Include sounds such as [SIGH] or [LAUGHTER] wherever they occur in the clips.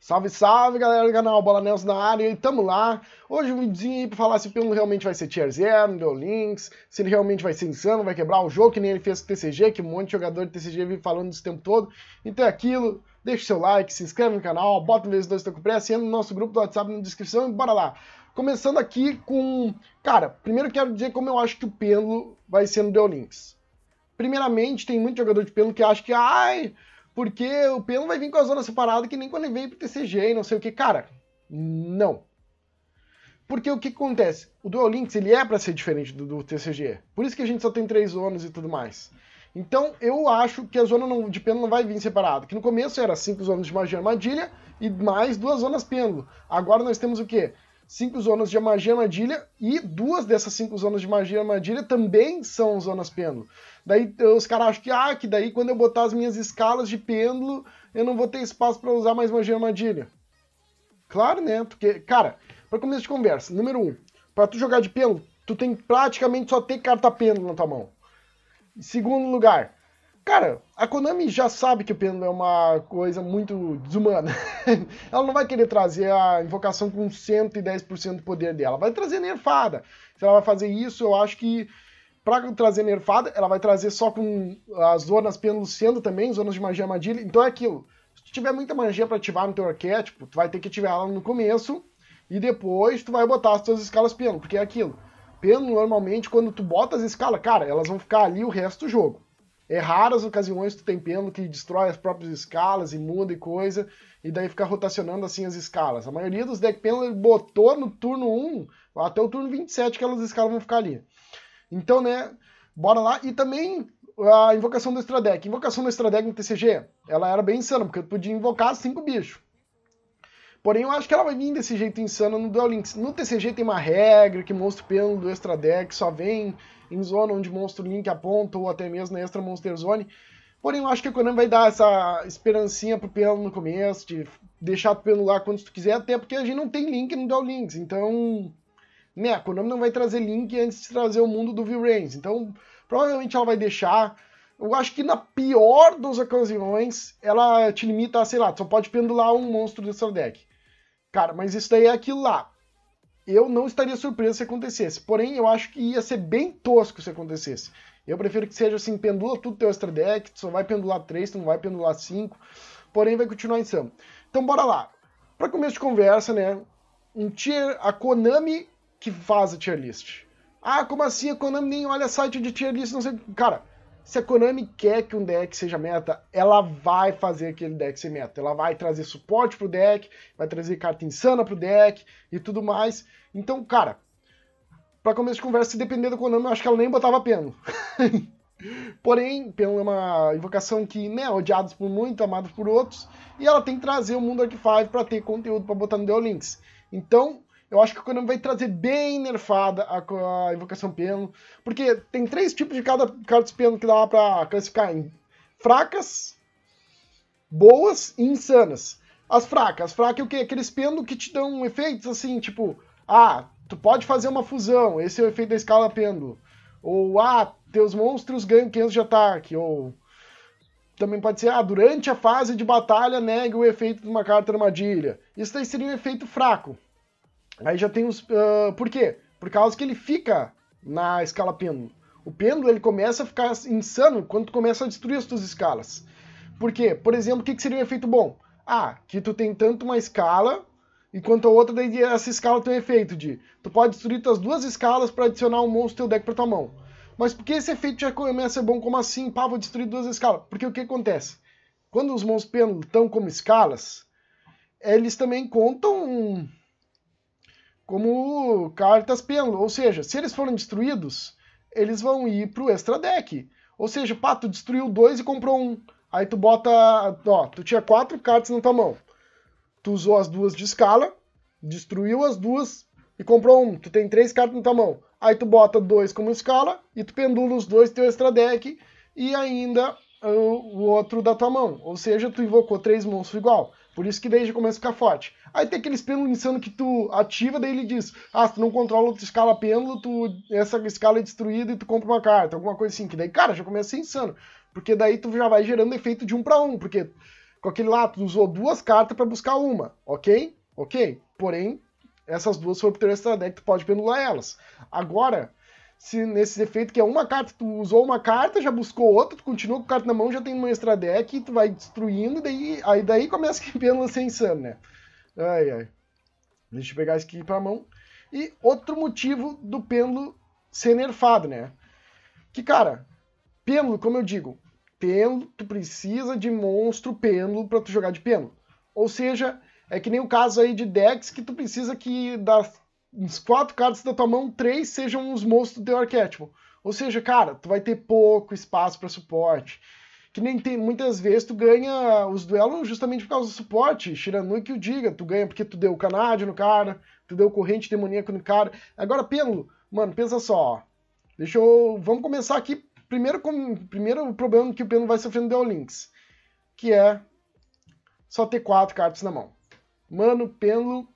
Salve, salve, galera do canal Bola Nelson na área, e tamo lá. Hoje um videozinho aí pra falar se o Pelo realmente vai ser Tier 0, deu links, se ele realmente vai ser insano, vai quebrar o jogo, que nem ele fez com o TCG, que um monte de jogador de TCG vive falando isso o tempo todo. Então é aquilo, deixa o seu like, se inscreve no canal, bota um vezes dois com pressa, entra no nosso grupo do WhatsApp na descrição e bora lá. Começando aqui com... Cara, primeiro quero dizer como eu acho que o Pêndulo vai ser no Deu Links. Primeiramente, tem muito jogador de Pêndulo que acha que, ai porque o Pelo vai vir com a zona separada que nem quando ele veio pro TCG e não sei o que. Cara, não. Porque o que acontece? O Dual Links ele é para ser diferente do, do, TCG. Por isso que a gente só tem três zonas e tudo mais. Então eu acho que a zona não, de pêndulo não vai vir separado. Que no começo era cinco zonas de magia e armadilha e mais duas zonas pêndulo. Agora nós temos o quê? Cinco zonas de magia e armadilha e duas dessas cinco zonas de magia e armadilha também são zonas pêndulo. Daí os caras acham que, ah, que daí quando eu botar as minhas escalas de pêndulo, eu não vou ter espaço para usar mais uma armadilha. Claro, né? Porque, cara, para começo de conversa, número um, para tu jogar de pêndulo, tu tem praticamente só ter carta pêndulo na tua mão. segundo lugar, cara, a Konami já sabe que o pêndulo é uma coisa muito desumana. [LAUGHS] ela não vai querer trazer a invocação com 110% do poder dela. Vai trazer nerfada. Se ela vai fazer isso, eu acho que pra trazer nerfada, ela vai trazer só com as zonas penducendo também, zonas de magia armadilha. Então é aquilo. Se tu tiver muita magia para ativar no teu arquétipo, tu vai ter que ativar ela no começo e depois tu vai botar as tuas escalas pelo, porque é aquilo. Pelo, normalmente, quando tu bota as escalas, cara, elas vão ficar ali o resto do jogo. É raras ocasiões que tu tem pêndulo que destrói as próprias escalas e muda e coisa, e daí fica rotacionando assim as escalas. A maioria dos deck pelo botou no turno 1 até o turno 27 que elas escalas vão ficar ali. Então, né, bora lá. E também a invocação do Extra Deck. Invocação do Extra Deck no TCG, ela era bem insana, porque eu podia invocar cinco bichos. Porém, eu acho que ela vai vir desse jeito insano no Duel Links. No TCG tem uma regra que monstro pelo do Extra Deck só vem em zona onde monstro Link aponta, ou até mesmo na Extra Monster Zone. Porém, eu acho que a Konami vai dar essa esperancinha pro Pelo no começo, de deixar o Pelo lá quando tu quiser, até porque a gente não tem Link no Duel Links, então né, a Konami não vai trazer Link antes de trazer o mundo do V-Rains. Então, provavelmente ela vai deixar. Eu acho que na pior das ocasiões, ela te limita a, sei lá, só pode pendular um monstro do seu deck. Cara, mas isso daí é aquilo lá. Eu não estaria surpreso se acontecesse. Porém, eu acho que ia ser bem tosco se acontecesse. Eu prefiro que seja assim, pendula tudo teu extra deck, tu só vai pendular 3, tu não vai pendular 5. Porém, vai continuar insano. Então, bora lá. Para começo de conversa, né? Um tier, a Konami que faz a tier list. Ah, como assim a Konami nem olha site de tier list, não sei. Cara, se a Konami quer que um deck seja meta, ela vai fazer aquele deck ser meta. Ela vai trazer suporte pro deck, vai trazer carta insana pro deck e tudo mais. Então, cara, para começo de conversa, se depender da Konami, eu acho que ela nem botava pena. [LAUGHS] Porém, Pena é uma invocação que, né, é odiados por muitos, amados por outros, e ela tem que trazer o mundo Arc 5 para ter conteúdo para botar no Deolinks. Então, eu acho que o Konami vai trazer bem nerfada a, a Invocação porque tem três tipos de cada cartas Peno que dá pra classificar em fracas, boas e insanas. As fracas, as fracas é o quê? Aqueles Peno que te dão efeitos assim, tipo, ah, tu pode fazer uma fusão, esse é o efeito da escala pêndulo. Ou, ah, teus monstros ganham 500 de ataque, ou... Também pode ser, ah, durante a fase de batalha nega o efeito de uma carta armadilha. Isso daí seria um efeito fraco. Aí já tem os. Uh, por quê? Por causa que ele fica na escala pêndulo. O pêndulo ele começa a ficar insano quando começa a destruir as tuas escalas. Por quê? Por exemplo, o que, que seria um efeito bom? Ah, que tu tem tanto uma escala, enquanto a outra, daí essa escala tem um efeito de. Tu pode destruir tuas duas escalas para adicionar um monstro teu deck pra tua mão. Mas por que esse efeito já começa a ser bom como assim? Pá, vou destruir duas escalas. Porque o que acontece? Quando os monstros pêndulo estão como escalas, eles também contam como cartas pêndulo. Ou seja, se eles forem destruídos, eles vão ir pro extra deck. Ou seja, pá, tu destruiu dois e comprou um. Aí tu bota. Ó, tu tinha quatro cartas na tua mão. Tu usou as duas de escala, destruiu as duas e comprou um. Tu tem três cartas na tua mão. Aí tu bota dois como escala e tu pendula os dois teu extra deck e ainda o, o outro da tua mão. Ou seja, tu invocou três monstros igual. Por isso que daí já começa a ficar forte. Aí tem aqueles pêndulos insano que tu ativa, daí ele diz: Ah, se tu não controla outra escala pêndulo, tu, essa escala é destruída e tu compra uma carta, alguma coisa assim. Que daí, cara, já começa a ser insano. Porque daí tu já vai gerando efeito de um para um. Porque com aquele lá, tu usou duas cartas para buscar uma, ok? Ok? Porém, essas duas foram pro teu extra deck, tu pode pendular elas. Agora, se nesse efeito que é uma carta, tu usou uma carta, já buscou outra, tu continua com a carta na mão, já tem uma extra deck, tu vai destruindo, daí, aí daí começa que pena ser insano, né? Ai, ai. Deixa eu pegar isso aqui pra mão. E outro motivo do pêndulo ser nerfado, né? Que, cara, pêndulo, como eu digo, pêndulo, tu precisa de monstro pêndulo pra tu jogar de pêndulo. Ou seja, é que nem o caso aí de decks que tu precisa que das uns quatro cartas da tua mão, três sejam os monstros do teu arquétipo. Ou seja, cara, tu vai ter pouco espaço para suporte. Que nem tem, muitas vezes tu ganha os duelos justamente por causa do suporte. Shiranui que o diga, tu ganha porque tu deu o canádio no cara, tu deu corrente demoníaco no cara. Agora, pêndulo, mano, pensa só. Deixa eu. Vamos começar aqui. Primeiro, com, primeiro problema que o pêndulo vai sofrer no Duel Links, que é só ter quatro cartas na mão. Mano, pêndulo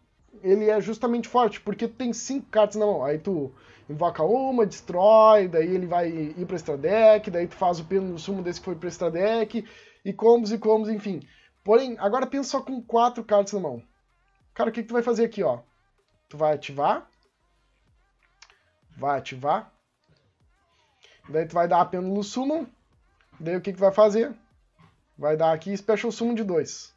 ele é justamente forte, porque tu tem cinco cartas na mão. Aí tu invoca uma, destrói, daí ele vai ir pra extra deck, daí tu faz o pêndulo sumo desse que foi pra extra deck, e combos e combos, enfim. Porém, agora pensa só com quatro cartas na mão. Cara, o que, que tu vai fazer aqui, ó? Tu vai ativar. Vai ativar. Daí tu vai dar a pêndulo sumo. Daí o que, que tu vai fazer? Vai dar aqui Special Summon de 2.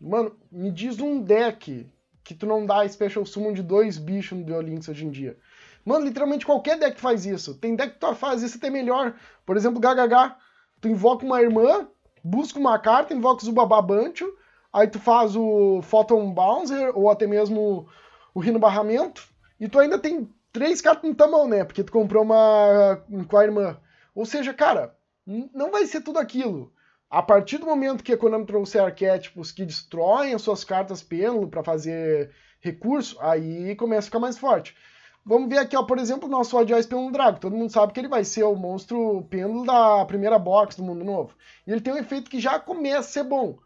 Mano, me diz um deck que tu não dá Special Summon de dois bichos no Duel Links hoje em dia. Mano, literalmente qualquer deck faz isso. Tem deck que tu faz isso até melhor. Por exemplo, GHH. Tu invoca uma irmã, busca uma carta, invoca o Zubababancho, aí tu faz o Photon Bouncer ou até mesmo o Rino Barramento, e tu ainda tem três cartas no tamanho, né? Porque tu comprou uma com a irmã. Ou seja, cara, não vai ser tudo aquilo. A partir do momento que a Konami trouxe arquétipos que destroem as suas cartas pêndulo para fazer recurso, aí começa a ficar mais forte. Vamos ver aqui, ó, por exemplo, o nosso Odd Pêndulo Drago. Todo mundo sabe que ele vai ser o monstro pêndulo da primeira box do Mundo Novo. E ele tem um efeito que já começa a ser bom.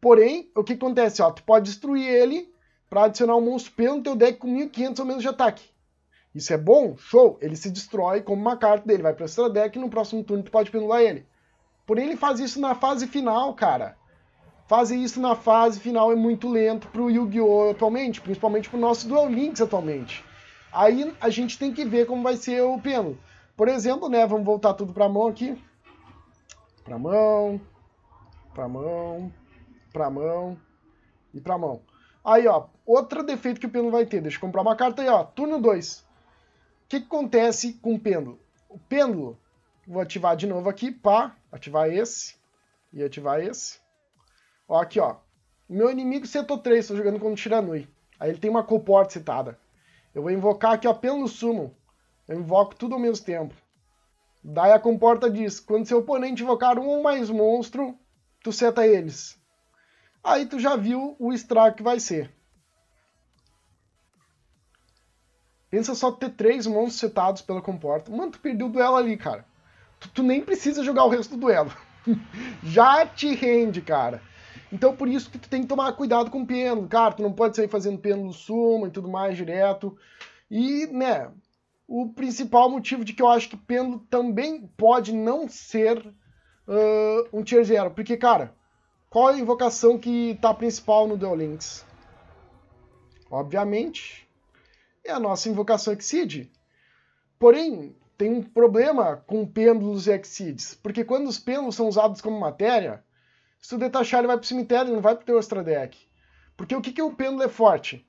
Porém, o que acontece? Ó, tu pode destruir ele para adicionar um monstro pêndulo no teu deck com 1500 ou menos de ataque. Isso é bom? Show! Ele se destrói como uma carta dele, vai para o extra deck e no próximo turno tu pode pendular ele. Porém, ele faz isso na fase final, cara. Fazer isso na fase final é muito lento pro Yu-Gi-Oh! atualmente, principalmente pro nosso Duel Links atualmente. Aí a gente tem que ver como vai ser o pêndulo. Por exemplo, né, vamos voltar tudo pra mão aqui. Pra mão, pra mão, pra mão e pra mão. Aí, ó, outro defeito que o pêndulo vai ter. Deixa eu comprar uma carta aí, ó. Turno 2. O que, que acontece com o pêndulo? O pêndulo, vou ativar de novo aqui, pá, Ativar esse. E ativar esse. Ó, aqui, ó. Meu inimigo setou 3, estou jogando contra o Tiranui. Aí ele tem uma Comporta citada. Eu vou invocar aqui, ó, pelo sumo. Eu invoco tudo ao mesmo tempo. Daí a comporta diz, quando seu oponente invocar um ou mais monstro, tu seta eles. Aí tu já viu o estrago que vai ser. Pensa só ter três monstros setados pela comporta. Mano, tu perdeu o duelo ali, cara tu, tu nem precisa jogar o resto do duelo. [LAUGHS] Já te rende, cara. Então por isso que tu tem que tomar cuidado com o pêndulo, cara. Tu não pode sair fazendo pêndulo suma e tudo mais direto. E, né, o principal motivo de que eu acho que pêndulo também pode não ser uh, um tier zero. Porque, cara, qual a invocação que tá principal no Duel Links? Obviamente, é a nossa invocação Exceed. Porém, tem um problema com pêndulos e excides, porque quando os pêndulos são usados como matéria, se tu detachar ele vai pro cemitério, não vai pro teu extra Porque o que, que o pêndulo é forte?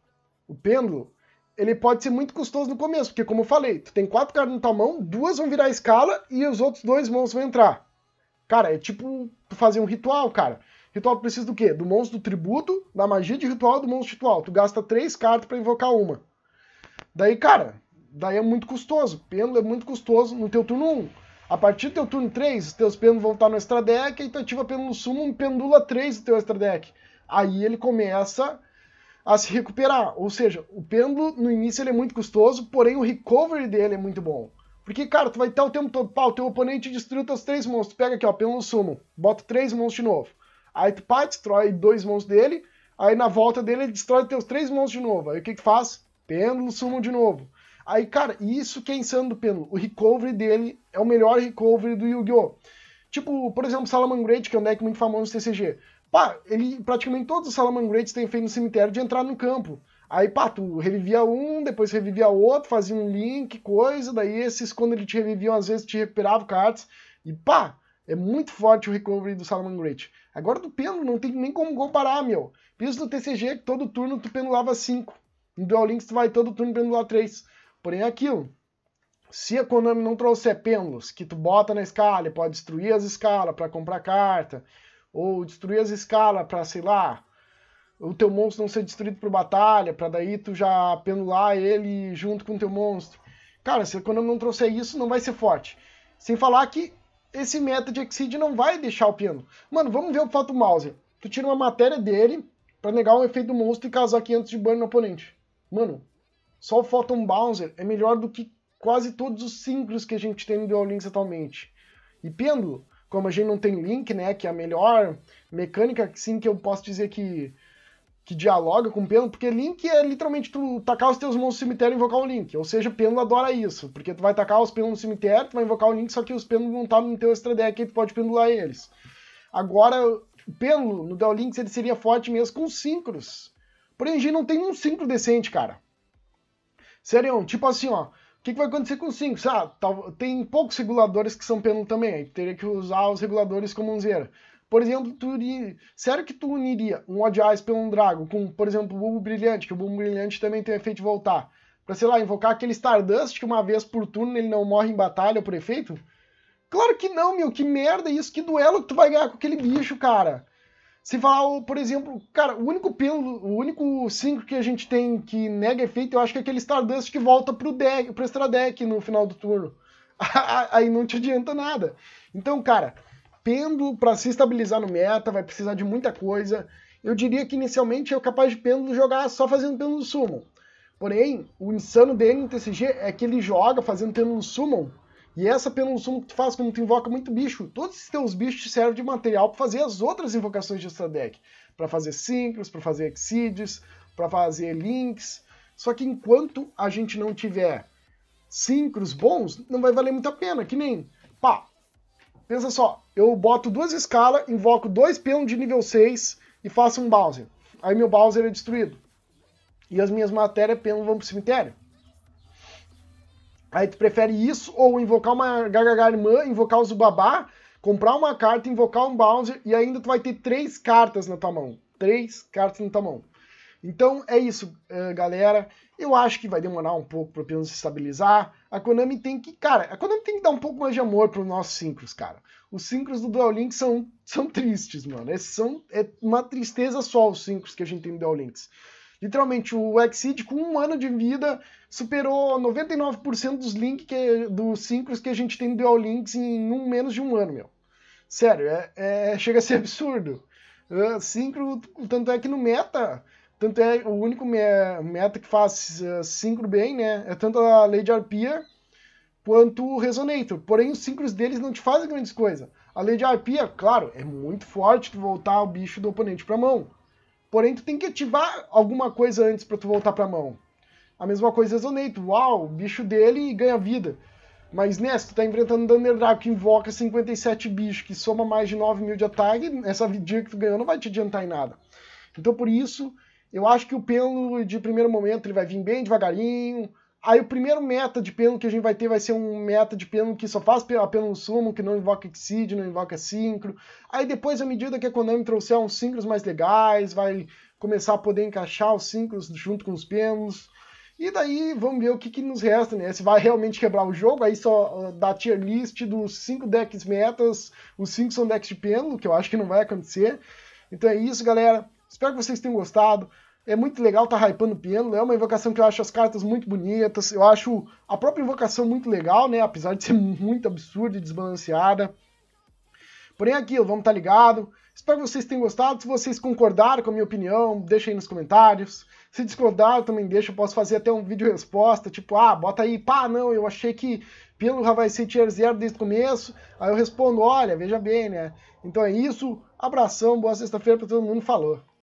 O pêndulo, ele pode ser muito custoso no começo, porque como eu falei, tu tem quatro cartas na tua mão, duas vão virar a escala e os outros dois monstros vão entrar. Cara, é tipo tu fazer um ritual, cara. Ritual precisa do quê? Do monstro do tributo, da magia de ritual do monstro ritual. Tu gasta três cartas para invocar uma. Daí, cara, daí é muito custoso. Pêndulo é muito custoso no teu turno 1. A partir do teu turno 3, os teus pêndulos vão estar no extra deck, aí tu ativa pêndulo sumo e pendula 3 do teu extra deck. Aí ele começa a se recuperar. Ou seja, o pêndulo no início ele é muito custoso, porém o recovery dele é muito bom. Porque, cara, tu vai estar o tempo todo, pá, o teu oponente destruiu teus três monstros. Pega aqui, ó, pêndulo sumo, bota três monstros de novo. Aí tu pá, destrói dois monstros dele, aí na volta dele ele destrói teus três monstros de novo. Aí o que que faz? Pêndulo sumo de novo. Aí, cara, isso que é insano do Pelo, O recovery dele é o melhor recovery do Yu-Gi-Oh! Tipo, por exemplo, Great, que é um deck muito famoso no TCG. Pá, ele praticamente todos os Greats têm feito no cemitério de entrar no campo. Aí, pá, tu revivia um, depois revivia outro, fazia um link, coisa, daí esses, quando ele te reviviam, às vezes te recuperava cards, e pá, é muito forte o recovery do Great. Agora do Pelo, não tem nem como comparar, meu. Piso do TCG, todo turno tu pendulava 5. No Duel Links tu vai todo turno pendular 3. Porém, é aquilo. Se a Konami não trouxer pêndulos que tu bota na escala e pode destruir as escalas para comprar carta, ou destruir as escalas para, sei lá, o teu monstro não ser destruído por batalha, para daí tu já pendular ele junto com o teu monstro. Cara, se a Konami não trouxer isso, não vai ser forte. Sem falar que esse meta de Exceed não vai deixar o piano. Mano, vamos ver o Fato Mauser. Tu tira uma matéria dele para negar um efeito do monstro e causar 500 de banho no oponente. Mano, só o Photon Bouncer é melhor do que quase todos os síncros que a gente tem no Dual Links atualmente. E pêndulo, como a gente não tem link, né, que é a melhor mecânica, sim, que eu posso dizer que, que dialoga com pêndulo, porque link é literalmente tu tacar os teus mãos no cemitério e invocar o link. Ou seja, pêndulo adora isso, porque tu vai tacar os pêndulos no cemitério, tu vai invocar o link, só que os pêndulos não estão tá no teu extra deck e tu pode pendular eles. Agora, o pêndulo no Duel Links ele seria forte mesmo com síncros. Porém, a gente não tem um síncro decente, cara seriam, tipo assim, ó. O que, que vai acontecer com 5? Ah, tá, tem poucos reguladores que são pêndulo também, aí teria que usar os reguladores como onzeira. Por exemplo, tu iria, será que tu uniria um Odiais pelo um Drago com, por exemplo, o Bulbo Brilhante, que o Bulbo Brilhante também tem efeito de voltar, pra, sei lá, invocar aquele Stardust que uma vez por turno ele não morre em batalha por efeito? Claro que não, meu, que merda isso, que duelo que tu vai ganhar com aquele bicho, cara. Se falar, por exemplo, cara, o único pêndulo, o único 5 que a gente tem que nega efeito, eu acho que é aquele Stardust que volta pro, deck, pro extra deck no final do turno. [LAUGHS] Aí não te adianta nada. Então, cara, pêndulo para se estabilizar no meta vai precisar de muita coisa. Eu diria que inicialmente eu capaz de pêndulo jogar só fazendo pêndulo summon. Porém, o insano dele no TCG é que ele joga fazendo pêndulo summon e essa penúltima que tu faz quando tu invoca muito bicho. Todos esses teus bichos te servem de material para fazer as outras invocações de extra deck. Pra fazer Syncros, para fazer Exceeds, para fazer Links. Só que enquanto a gente não tiver Syncros bons, não vai valer muito a pena. Que nem, pá, pensa só. Eu boto duas escalas, invoco dois peão de nível 6 e faço um Bowser. Aí meu Bowser é destruído. E as minhas matérias peão vão pro cemitério. Aí tu prefere isso ou invocar uma Gagagarmã, invocar o Zubabá, comprar uma carta, invocar um Bouncer e ainda tu vai ter três cartas na tua mão. Três cartas na tua mão. Então é isso, eh, galera. Eu acho que vai demorar um pouco para o Pino se estabilizar. A Konami tem que, cara, a Konami tem que dar um pouco mais de amor para os nossos sincros, cara. Os sincros do Duel Links são, são tristes, mano. É, são, é uma tristeza só os sincros que a gente tem no Duel Links. Literalmente, o Exceed, com um ano de vida, superou 99% dos links, que, dos síncros que a gente tem do Dual Links em um, menos de um ano, meu. Sério, é, é chega a ser absurdo. Uh, síncro, tanto é que no meta, tanto é o único meta que faz uh, síncro bem, né? É tanto a Lady Arpia quanto o Resonator. Porém, os síncros deles não te fazem grandes coisas. A Lady Arpia, claro, é muito forte tu voltar o bicho do oponente pra mão. Porém, tu tem que ativar alguma coisa antes para tu voltar pra mão. A mesma coisa Resonate. Uau, bicho dele ganha vida. Mas nessa, né, tu tá enfrentando Thunderdrive que invoca 57 bichos, que soma mais de 9 mil de ataque, essa vidinha que tu ganhou não vai te adiantar em nada. Então por isso, eu acho que o pêndulo de primeiro momento ele vai vir bem devagarinho, Aí o primeiro meta de pênalti que a gente vai ter vai ser um meta de pênalti que só faz pênalti sumo, que não invoca exceed, não invoca sincro. Aí depois, à medida que a Konami trouxer uns sincros mais legais, vai começar a poder encaixar os sincros junto com os pênaltis. E daí vamos ver o que, que nos resta, né? Se vai realmente quebrar o jogo, aí só ah, dá tier list dos cinco decks metas, os cinco são decks de pêndulo, que eu acho que não vai acontecer. Então é isso, galera. Espero que vocês tenham gostado é muito legal tá hypando o piano, né? é uma invocação que eu acho as cartas muito bonitas, eu acho a própria invocação muito legal, né, apesar de ser [LAUGHS] muito absurda e desbalanceada. Porém, aquilo, vamos tá ligado. Espero que vocês tenham gostado. Se vocês concordaram com a minha opinião, deixa aí nos comentários. Se discordaram, também deixa. Eu posso fazer até um vídeo resposta, tipo, ah, bota aí, pá, não, eu achei que pelo vai ser tier zero desde o começo. Aí eu respondo, olha, veja bem, né? Então é isso. Abração, boa sexta-feira para todo mundo. Falou.